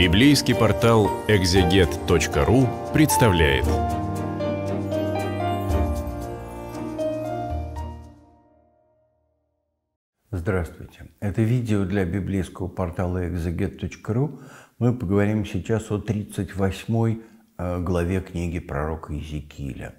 Библейский портал экзегет.ру представляет. Здравствуйте. Это видео для библейского портала экзегет.ру. Мы поговорим сейчас о 38 э, главе книги пророка Иезекииля.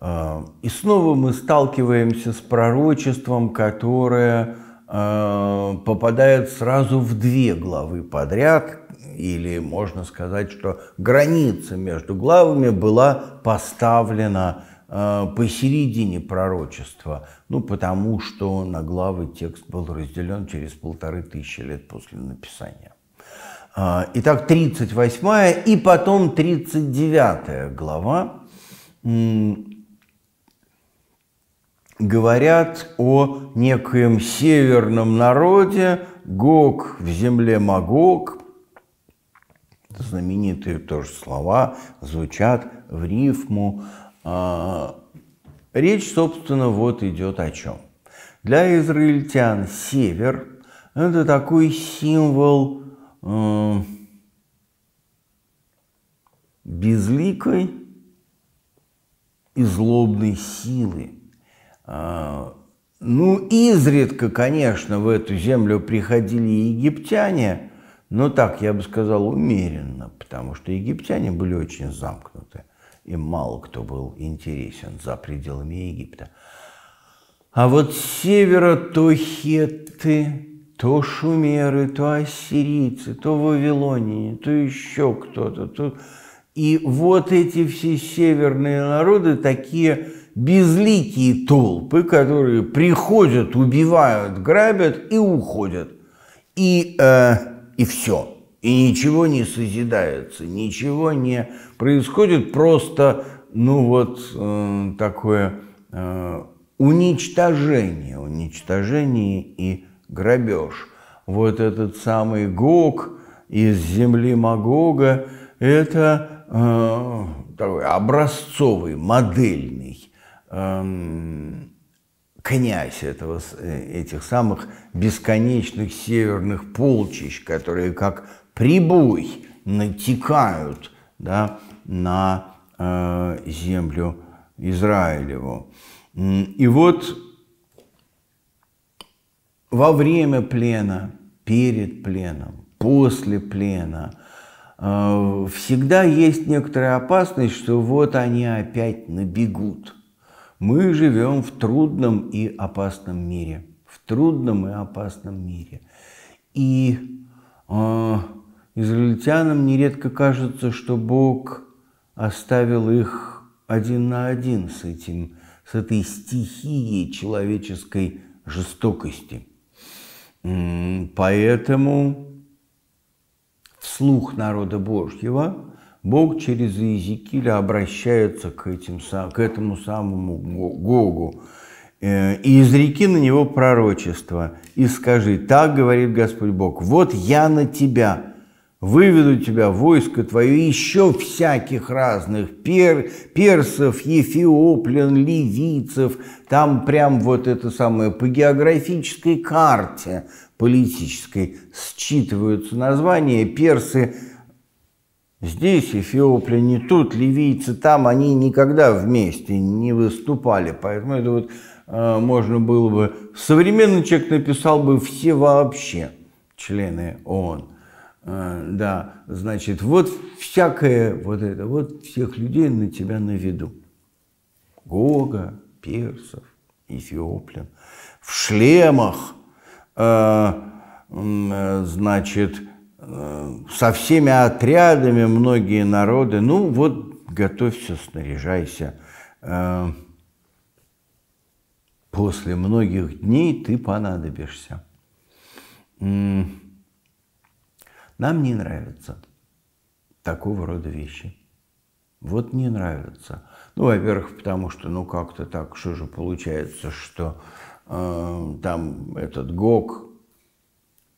Э, и снова мы сталкиваемся с пророчеством, которое э, попадает сразу в две главы подряд, или можно сказать, что граница между главами была поставлена э, посередине пророчества, ну, потому что на главы текст был разделен через полторы тысячи лет после написания. Э, итак, 38 и потом 39 глава говорят о некоем северном народе, Гог в земле Магог, знаменитые тоже слова звучат в рифму. А, речь, собственно, вот идет о чем. Для израильтян север – это такой символ э, безликой и злобной силы. А, ну, изредка, конечно, в эту землю приходили египтяне, но ну, так, я бы сказал, умеренно, потому что египтяне были очень замкнуты. и мало кто был интересен за пределами Египта. А вот с севера то хетты, то шумеры, то ассирийцы, то вавилонии, то еще кто-то. То... И вот эти все северные народы такие безликие толпы, которые приходят, убивают, грабят и уходят. И э, и все. И ничего не созидается, ничего не происходит, просто, ну вот, э, такое э, уничтожение, уничтожение и грабеж. Вот этот самый Гог из земли Магога – это э, такой образцовый, модельный э, князь этого, э, этих самых бесконечных северных полчищ, которые как прибой натекают да, на э, землю Израилеву. И вот во время плена, перед пленом, после плена э, всегда есть некоторая опасность, что вот они опять набегут – мы живем в трудном и опасном мире. В трудном и опасном мире. И э, израильтянам нередко кажется, что Бог оставил их один на один с этим, с этой стихией человеческой жестокости. Поэтому вслух народа Божьего Бог через Иезекииля обращается к, этим, к этому самому Гогу. Э, «И изреки на него пророчество, и скажи, так говорит Господь Бог, вот я на тебя, выведу тебя, войско твое, еще всяких разных пер, персов, ефиоплен, ливийцев, там прям вот это самое по географической карте политической считываются названия персы, Здесь эфиопляне, тут, ливийцы там, они никогда вместе не выступали. Поэтому это вот э, можно было бы... Современный человек написал бы все вообще члены ООН. Э, да, значит, вот всякое вот это, вот всех людей на тебя на виду. Гога, персов, эфиоплян В шлемах, э, э значит, Э, со всеми отрядами многие народы. Ну вот, готовься, снаряжайся. Э, после многих дней ты понадобишься. Нам не нравятся такого рода вещи. Вот не нравятся. Ну, во-первых, потому что, ну, как-то так, что же получается, что э, там этот ГОК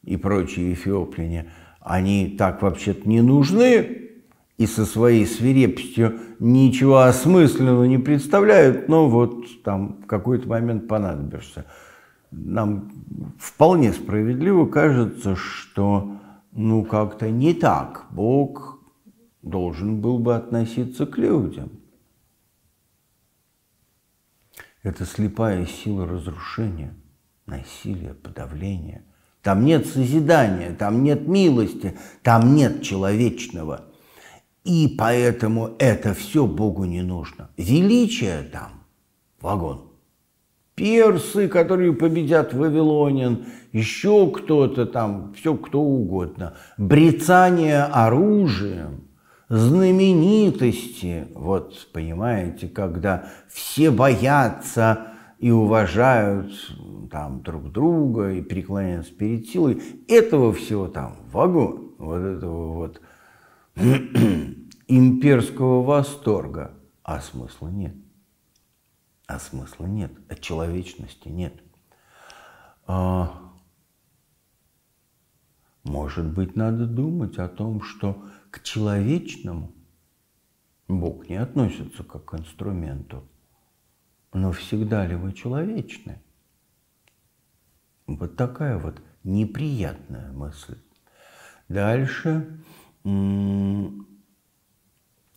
и прочие эфиопляне – они так вообще-то не нужны и со своей свирепостью ничего осмысленного не представляют, но вот там в какой-то момент понадобишься. Нам вполне справедливо кажется, что ну как-то не так Бог должен был бы относиться к людям. Это слепая сила разрушения, насилия, подавления – там нет созидания, там нет милости, там нет человечного. И поэтому это все Богу не нужно. Величие там – вагон. Персы, которые победят Вавилонин, еще кто-то там, все кто угодно. Брецание оружием, знаменитости. Вот, понимаете, когда все боятся – и уважают там друг друга, и преклоняются перед силой. Этого всего там вагон, вот этого вот имперского восторга. А смысла нет. А смысла нет, а человечности нет. А, может быть, надо думать о том, что к человечному Бог не относится как к инструменту. Но всегда ли вы человечны? Вот такая вот неприятная мысль. Дальше.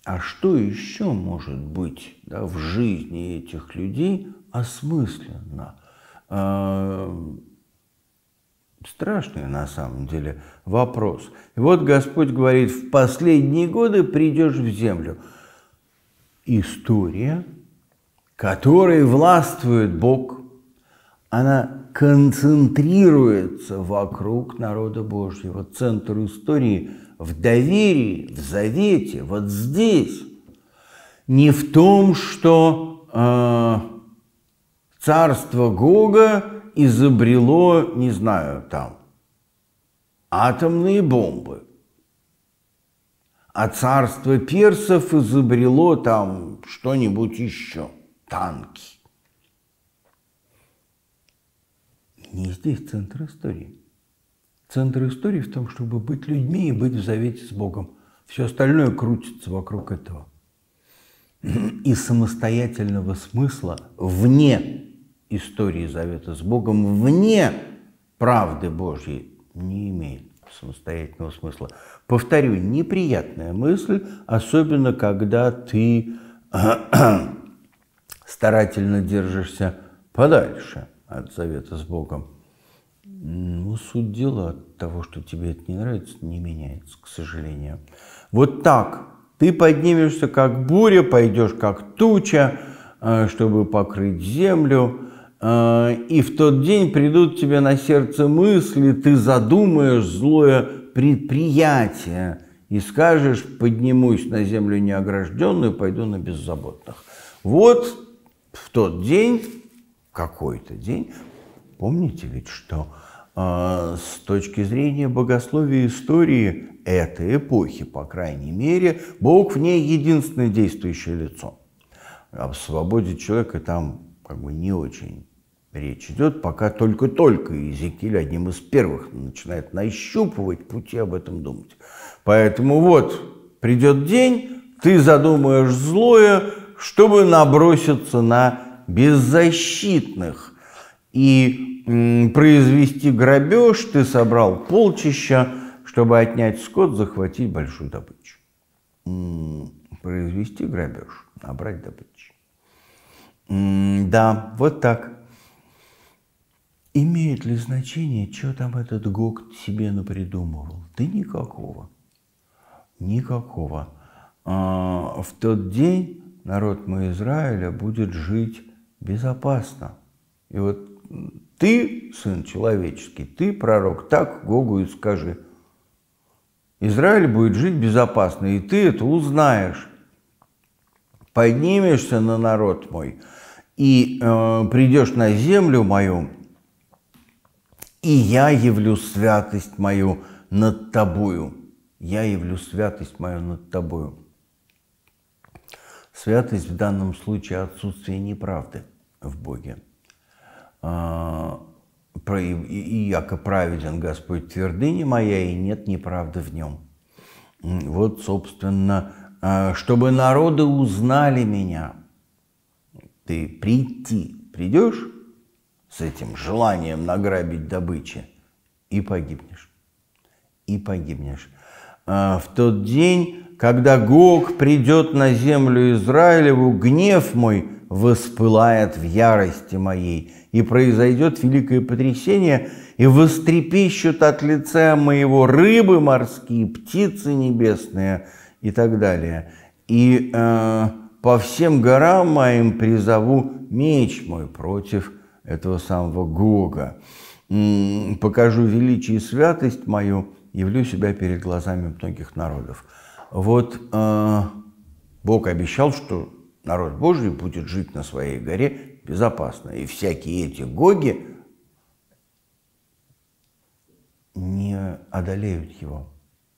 А что еще может быть да, в жизни этих людей осмысленно? А, страшный на самом деле вопрос. И вот Господь говорит, в последние годы придешь в землю. История которой властвует Бог, она концентрируется вокруг народа Божьего, центр истории, в доверии, в завете, вот здесь. Не в том, что э, царство Гога изобрело, не знаю, там, атомные бомбы. А царство персов изобрело там что-нибудь еще – танки. Не здесь центр истории. Центр истории в том, чтобы быть людьми и быть в завете с Богом. Все остальное крутится вокруг этого. И самостоятельного смысла вне истории завета с Богом, вне правды Божьей не имеет самостоятельного смысла. Повторю, неприятная мысль, особенно когда ты старательно держишься подальше от завета с Богом. Но ну, суть дела от того, что тебе это не нравится, не меняется, к сожалению. Вот так. Ты поднимешься как буря, пойдешь как туча, э, чтобы покрыть землю. Э, и в тот день придут тебе на сердце мысли, ты задумаешь злое предприятие и скажешь, поднимусь на землю неогражденную, пойду на беззаботных. Вот в тот день, какой-то день, помните ведь, что э, с точки зрения богословия истории этой эпохи, по крайней мере, Бог в ней единственное действующее лицо. О свободе человека там как бы не очень речь идет, пока только-только Иезекииль одним из первых начинает нащупывать пути об этом думать. Поэтому вот придет день, ты задумаешь злое, чтобы наброситься на беззащитных и произвести грабеж, ты собрал полчища, чтобы отнять скот, захватить большую добычу. Произвести грабеж, набрать добычу. Да, вот так. Имеет ли значение, что там этот Гог себе напридумывал? Да никакого. Никакого. А, в тот день народ мой Израиля будет жить безопасно. И вот ты, сын человеческий, ты, пророк, так Гогу и скажи. Израиль будет жить безопасно, и ты это узнаешь. Поднимешься на народ мой и э, придешь на землю мою, и я явлю святость мою над тобою. Я явлю святость мою над тобою. Святость в данном случае отсутствие неправды в Боге. А, «И яко праведен Господь твердыни моя, и нет неправды в нем». Вот, собственно, а, чтобы народы узнали меня. Ты прийти придешь с этим желанием награбить добычи и погибнешь. И погибнешь. А, в тот день когда Гог придет на землю Израилеву, гнев мой воспылает в ярости моей, и произойдет великое потрясение, и вострепещут от лица моего рыбы морские, птицы небесные и так далее. И э, по всем горам моим призову меч мой против этого самого Гога. Покажу величие и святость мою, явлю себя перед глазами многих народов. Вот э, Бог обещал, что народ Божий будет жить на своей горе безопасно. И всякие эти гоги не одолеют его,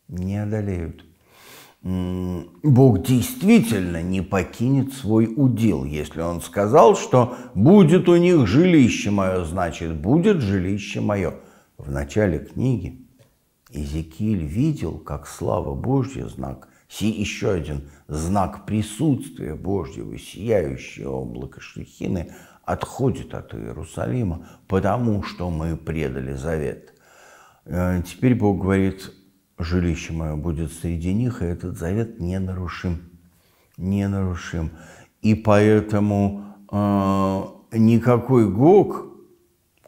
не одолеют. Бог действительно не покинет свой удел, если он сказал, что будет у них жилище мое, значит, будет жилище мое. В начале книги Иезекииль видел, как слава Божья, знак, еще один знак присутствия Божьего, сияющего облако Шехины, отходит от Иерусалима, потому что мы предали завет. Э, теперь Бог говорит, жилище мое будет среди них, и этот завет не нарушим. Не нарушим. И поэтому э, никакой Гог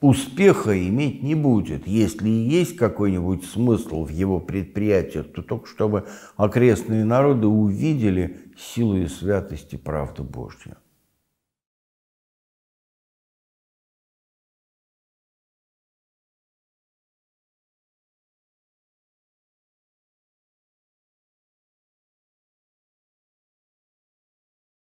успеха иметь не будет. Если и есть какой-нибудь смысл в его предприятиях, то только чтобы окрестные народы увидели силу и святость и правду Божью.